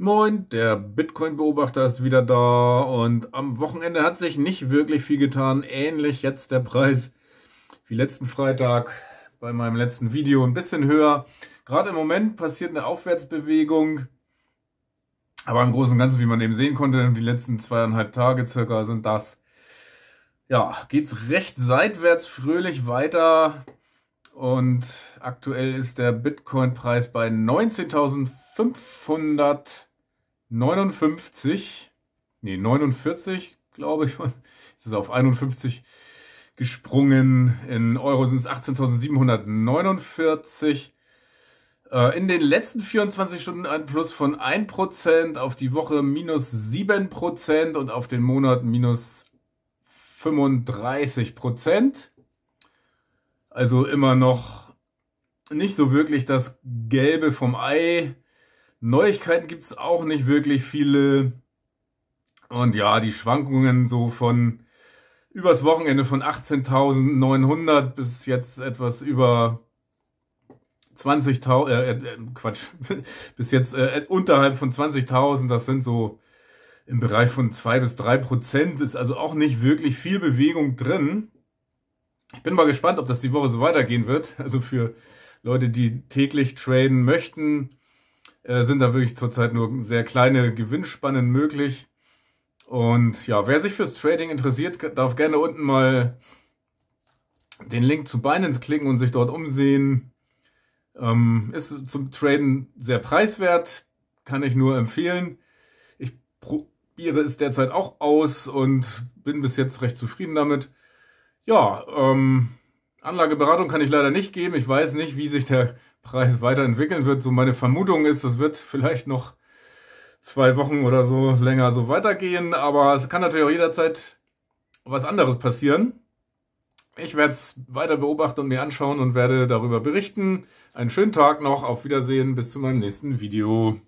Moin, der Bitcoin-Beobachter ist wieder da und am Wochenende hat sich nicht wirklich viel getan. Ähnlich jetzt der Preis wie letzten Freitag bei meinem letzten Video, ein bisschen höher. Gerade im Moment passiert eine Aufwärtsbewegung, aber im Großen und Ganzen, wie man eben sehen konnte, die letzten zweieinhalb Tage circa sind das. Ja, geht's recht seitwärts fröhlich weiter und aktuell ist der Bitcoin-Preis bei 19.500 59, nee, 49, glaube ich. ist es auf 51 gesprungen. In Euro sind es 18.749. in den letzten 24 Stunden ein Plus von 1%, auf die Woche minus 7% und auf den Monat minus 35%. Also immer noch nicht so wirklich das Gelbe vom Ei Neuigkeiten gibt es auch nicht wirklich viele. Und ja, die Schwankungen so von übers Wochenende von 18.900 bis jetzt etwas über 20.000, äh, äh, äh, Quatsch, bis jetzt äh, äh unterhalb von 20.000, das sind so im Bereich von 2 bis drei Prozent, ist also auch nicht wirklich viel Bewegung drin. Ich bin mal gespannt, ob das die Woche so weitergehen wird. Also für Leute, die täglich traden möchten, äh, sind da wirklich zurzeit nur sehr kleine Gewinnspannen möglich. Und ja, wer sich fürs Trading interessiert, darf gerne unten mal den Link zu Binance klicken und sich dort umsehen. Ähm, ist zum Traden sehr preiswert, kann ich nur empfehlen. Ich probiere es derzeit auch aus und bin bis jetzt recht zufrieden damit. Ja, ähm, Anlageberatung kann ich leider nicht geben. Ich weiß nicht, wie sich der Preis weiterentwickeln wird. So meine Vermutung ist, das wird vielleicht noch zwei Wochen oder so länger so weitergehen. Aber es kann natürlich auch jederzeit was anderes passieren. Ich werde es weiter beobachten und mir anschauen und werde darüber berichten. Einen schönen Tag noch. Auf Wiedersehen. Bis zu meinem nächsten Video.